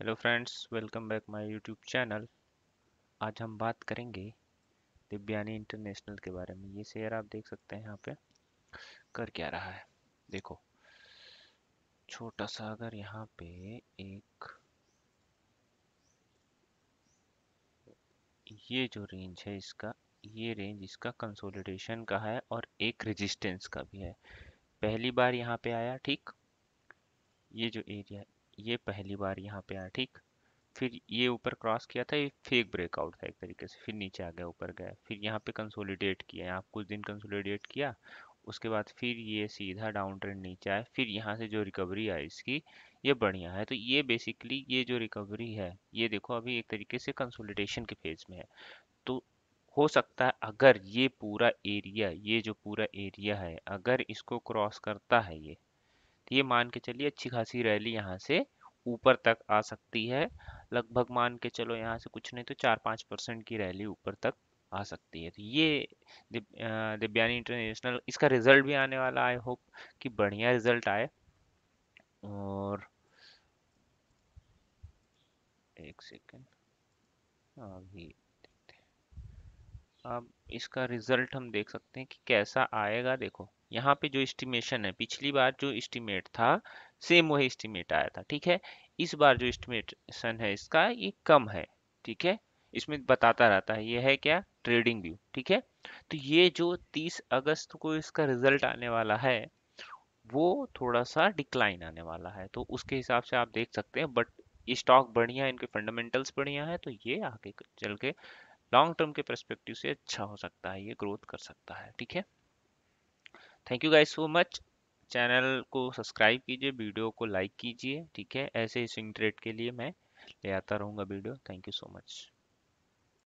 hello friends welcome back my YouTube channel आज हम बात करेंगे दिव्यानी इंटरनेशनल के बारे में ये शेयर आप देख सकते हैं यहाँ पे कर क्या रहा है देखो छोटा सा अगर यहाँ पे एक ये जो रेंज है इसका ये रेंज इसका कंसोलिडेशन का है और एक रेजिस्टेंस का भी है पहली बार यहाँ पे आया ठीक ये जो एरिया ये पहली बार यहाँ पे आया ठीक फिर ये ऊपर क्रॉस किया था ये फेक ब्रेकआउट था एक तरीके से फिर नीचे आ गया ऊपर गया फिर यहाँ पे कंसोलिडेट किया यहाँ कुछ दिन कंसोलिडेट किया उसके बाद फिर ये सीधा डाउन ट्रेंड नीचे आया फिर यहाँ से जो रिकवरी आई इसकी ये बढ़िया है तो ये बेसिकली ये जो रिकवरी है ये देखो अभी एक तरीके से कंसोलिडेशन के फेज में है तो हो सकता है अगर ये पूरा एरिया ये जो पूरा एरिया है अगर इसको क्रॉस करता है ये ये मान के चलिए अच्छी खासी रैली यहाँ से ऊपर तक आ सकती है लगभग मान के चलो यहाँ से कुछ नहीं तो चार पाँच परसेंट की रैली ऊपर तक आ सकती है तो ये दिव्यानी इंटरनेशनल इसका रिजल्ट भी आने वाला आई होप कि बढ़िया रिजल्ट आए और एक सेकेंड अभी अब इसका रिजल्ट हम देख सकते हैं कि कैसा आएगा देखो यहाँ पे जो इस्टीमेशन है पिछली बार जो इस्टीमेट था सेम वही इस्टीमेट आया था ठीक है इस बार जो इस्टीमेशन है इसका ये कम है ठीक है इसमें बताता रहता है ये है क्या ट्रेडिंग व्यू ठीक है तो ये जो 30 अगस्त को इसका रिजल्ट आने वाला है वो थोड़ा सा डिक्लाइन आने वाला है तो उसके हिसाब से आप देख सकते हैं बट स्टॉक बढ़िया है इनके फंडामेंटल्स बढ़िया है तो ये आगे चल के लॉन्ग टर्म के परस्पेक्टिव से अच्छा हो सकता है ये ग्रोथ कर सकता है ठीक है thank you guys so much channel को सब्सक्राइब कीजिए वीडियो को लाइक कीजिए ठीक है ऐसे स्विंग ट्रेड के लिए मैं ले आता रहूँगा video thank you so much